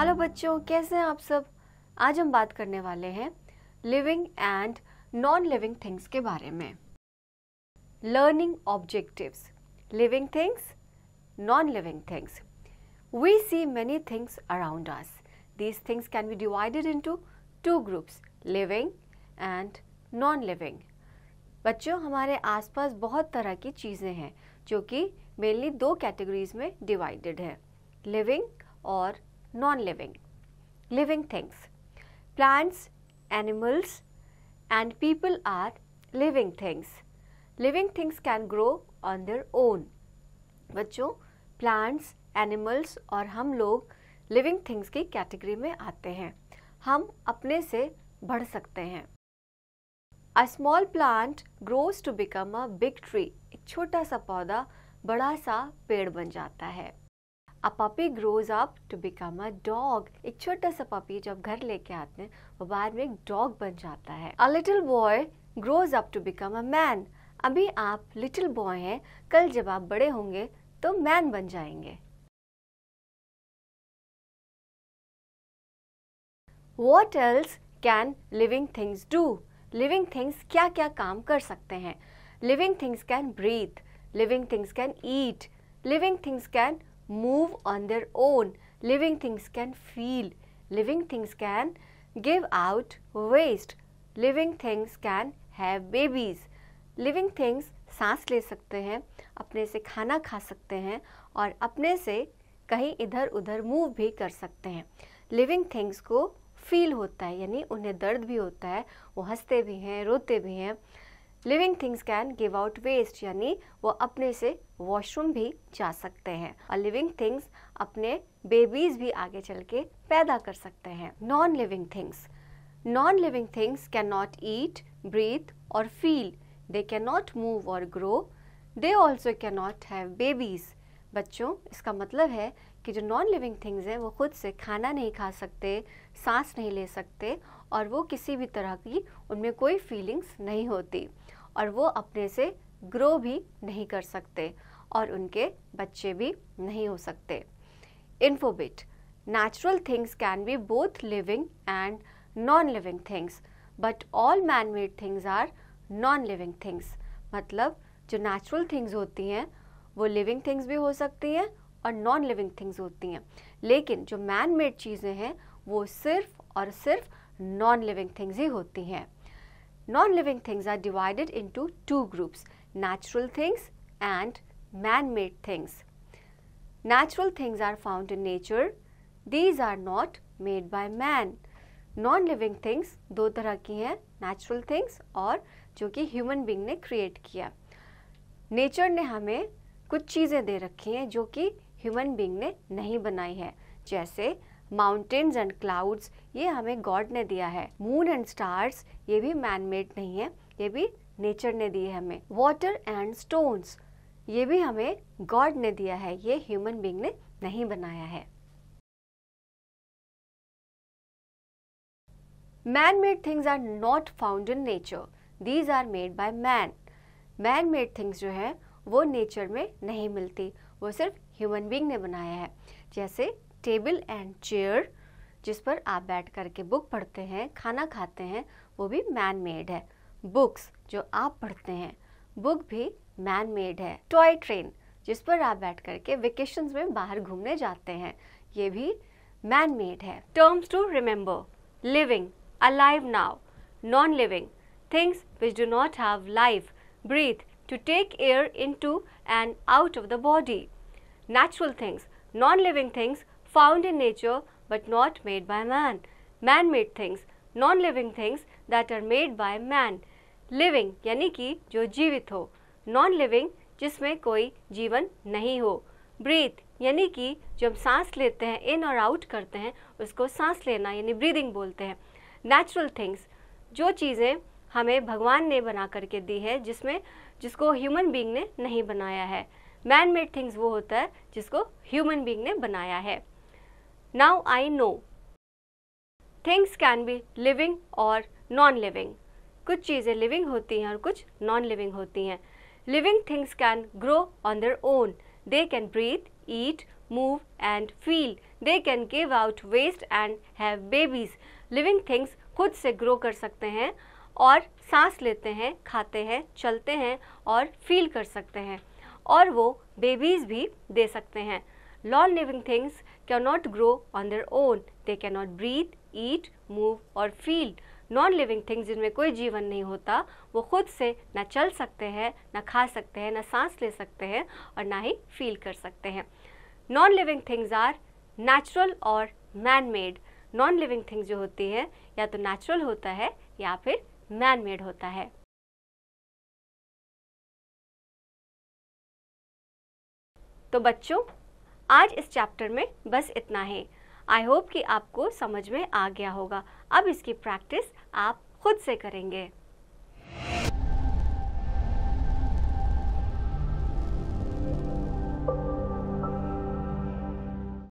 Hello बच्चों कैसे हैं आप सब आज हम बात करने वाले हैं living and non living things के बारे में learning objectives living things non living things we see many things around us these things can be divided into two groups living and non living बच्चों हमारे आसपास बहुत तरह की चीज़ें हैं जो कि मेनली दो कैटेगरीज में डिवाइडेड है लिविंग और non living, living things. Plants, animals, and people are living things. Living things can grow on their own. bachcho plants animals aur hum log living things ki category mein aate hain hum apne se badh sakte hain a small plant grows to become a big tree ek chhota sa pauda बड़ा सा पेड़ बन जाता है a puppy grows up to become a dog एक छोटा सा puppy जब घर लेके आते हैं वो बाद में एक डॉग बन जाता है a little boy grows up to become a man अभी आप लिटिल बॉय हैं कल जब आप बड़े होंगे तो मैन बन जाएंगे what else can living things do living things क्या क्या काम कर सकते हैं living things can breathe living things can eat living things can move on their own. Living things can feel. Living things can give out waste. Living things can have babies. Living things सांस ले सकते हैं अपने से खाना खा सकते हैं और अपने से कहीं इधर उधर मूव भी कर सकते हैं लिविंग थिंग्स को फील होता है यानी उन्हें दर्द भी होता है वो हंसते भी हैं रोते भी हैं living things can give out waste यानी वो अपने से वॉशरूम भी जा सकते हैं और लिविंग थिंग्स अपने बेबीज भी आगे चल के पैदा कर सकते हैं non living things non living things can not eat breathe और feel they can not move और grow they also can not have babies बच्चों इसका मतलब है कि जो नॉन लिविंग थिंग्स हैं वो खुद से खाना नहीं खा सकते सांस नहीं ले सकते और वो किसी भी तरह की उनमें कोई फीलिंग्स नहीं होती और वो अपने से ग्रो भी नहीं कर सकते और उनके बच्चे भी नहीं हो सकते infobit natural things can be both living and non living things but all man made things are non living things मतलब जो नेचुरल थिंग्स होती हैं वो लिविंग थिंग्स भी हो सकती हैं और नॉन लिविंग थिंग्स होती हैं लेकिन जो मैन मेड चीज़ें हैं वो सिर्फ और सिर्फ नॉन लिविंग थिंग्स ही होती हैं non living things are divided into two groups natural things and man made things natural things are found in nature these are not made by man non living things दो तरह की हैं natural things और जो कि human being ने create किया nature ने हमें कुछ चीज़ें दे रखी हैं जो कि ह्यूमन बींग ने नहीं बनाई है जैसे माउंटेन्स एंड क्लाउड्स ये हमें गॉड ने दिया है मून एंड स्टार्स ये भी मैन मेड नहीं है ये भी नेचर ने दी है हमें वाटर एंड स्टोन्स ये भी हमें गॉड ने दिया है ये ह्यूमन बींग ने नहीं बनाया है man made things are not found in nature these are made by man man made things जो है वो नेचर में नहीं मिलती वो सिर्फ ह्यूमन बींग ने बनाया है जैसे टेबल एंड चेयर जिस पर आप बैठ कर के बुक पढ़ते हैं खाना खाते हैं वो भी मैन मेड है बुक्स जो आप पढ़ते हैं बुक भी मैन मेड है टॉय ट्रेन जिस पर आप बैठ कर के वेकेशन में बाहर घूमने जाते हैं ये भी मैन मेड है terms to remember living alive now non living things which do not have life breathe to take air into and out of the body natural things non living things found in nature but not made by man. Man made things, non living things that are made by man. Living यानी कि जो जीवित हो non living जिसमें कोई जीवन नहीं हो ब्रीथ यानी कि जो हम सांस लेते हैं इन और आउट करते हैं उसको सांस लेना यानी ब्रीदिंग बोलते हैं नेचुरल थिंग्स जो चीज़ें हमें भगवान ने बना करके दी है जिसमें जिसको ह्यूमन बीइंग ने नहीं बनाया है मैन मेड थिंग्स वो होता है जिसको ह्यूमन बीइंग ने बनाया है now I know things can be living और नॉन लिविंग कुछ चीज़ें लिविंग होती हैं और कुछ नॉन लिविंग होती हैं living things can grow on their own they can breathe eat move and feel they can give out waste and have babies living things खुद से ग्रो कर सकते हैं और सांस लेते हैं खाते हैं चलते हैं और फील कर सकते हैं और वो बेबीज भी दे सकते हैं Long living things cannot grow on their own. They cannot breathe, eat, move or feel. Non living things जिनमें कोई जीवन नहीं होता वो खुद से ना चल सकते हैं ना खा सकते हैं ना सांस ले सकते हैं और ना ही फील कर सकते हैं non living things are natural और man made non living things जो होती है या तो नेचुरल होता है या फिर मैन मेड होता है तो बच्चों आज इस चैप्टर में बस इतना है आई होप कि आपको समझ में आ गया होगा अब इसकी प्रैक्टिस आप खुद से करेंगे